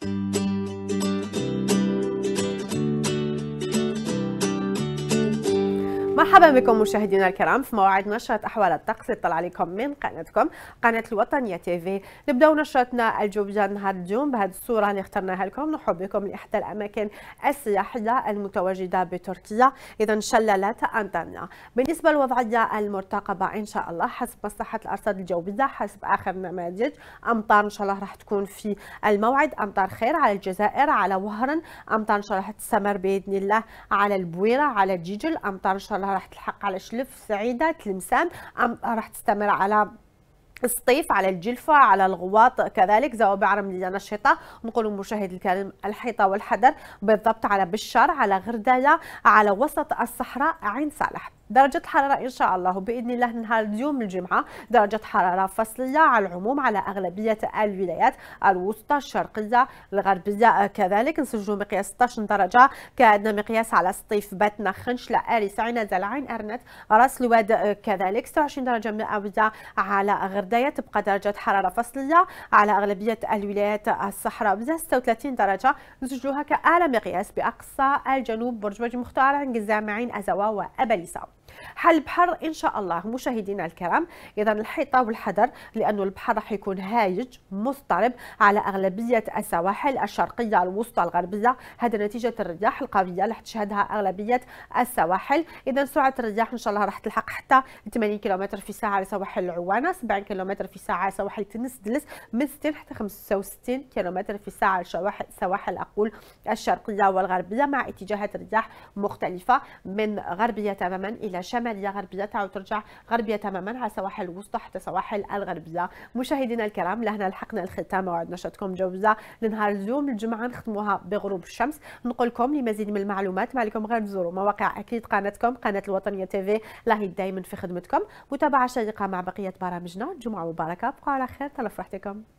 Thank you. مرحبا بكم مشاهدينا الكرام في موعد نشرة أحوال الطقس تطلع عليكم من قناتكم قناة الوطنية تي في نبداو نشرتنا الجوبجة نهار اليوم بهذه الصورة اللي اخترناها لكم نحب بكم لإحدى الأماكن السياحية المتواجدة بتركيا إذا شلالات أنطاليا بالنسبة للوضعية المرتقبة إن شاء الله حسب مصلحة الأرصاد الجوية حسب آخر نماذج أمطار إن شاء الله راح تكون في الموعد أمطار خير على الجزائر على وهران أمطار إن شاء الله تستمر بإذن الله على البويرة على جيجل أمطار إن شاء الله بعدها راح تلحق على شلف سعيده تلمسان ام راح تستمر على الصيف على الجلفة على الغواط كذلك زوابع رملية نشطة نقول مشاهد الكريم الحيطة والحذر بالضبط على بشار على غردالة على وسط الصحراء عين صالح درجة الحرارة إن شاء الله بإذن الله نهار اليوم الجمعة درجة حرارة فصلية على العموم على أغلبية الولايات الوسطى الشرقية الغربية كذلك نسجلوا مقياس 16 درجة كعندنا مقياس على سطيف باتنا خنشلة أريس عين العين أرنت راس الواد كذلك 26 درجة مئوية على غرداية تبقى درجة حرارة فصلية على أغلبية الولايات الصحراوية 36 درجة نسجلوها كأعلى مقياس بأقصى الجنوب برج برج مختار عن جزام عين أزوا وأبليساو حل البحر ان شاء الله مشاهدينا الكرام اذا الحيطه والحذر لانه البحر راح يكون هايج مضطرب على اغلبيه السواحل الشرقيه الوسطى الغربيه هذا نتيجه الرياح القويه اللي تشهدها اغلبيه السواحل اذا سرعه الرياح ان شاء الله راح تلحق حتى 80 كم في ساعه على سواحل العوانه 70 كم في ساعه على سواحل تنس من 60 حتى 65 كم في ساعه على سواحل سواحل اقول الشرقيه والغربيه مع اتجاهات رياح مختلفه من غربيه تماما الى شمالية غربية تعود ترجع غربية تماما على سواحل الوسطى حتى سواحل الغربية مشاهدينا الكرام لهنا لحقنا الختام موعد نشاطكم جوزة لنهار اليوم الجمعة نختموها بغروب الشمس نقول لكم لمزيد من المعلومات ما عليكم غير تزوروا مواقع أكيد قناتكم قناة الوطنية تيفي لاهي دائما في خدمتكم متابعة شيقة مع بقية برامجنا جمعة مباركة بقوا على خير تلف رحتكم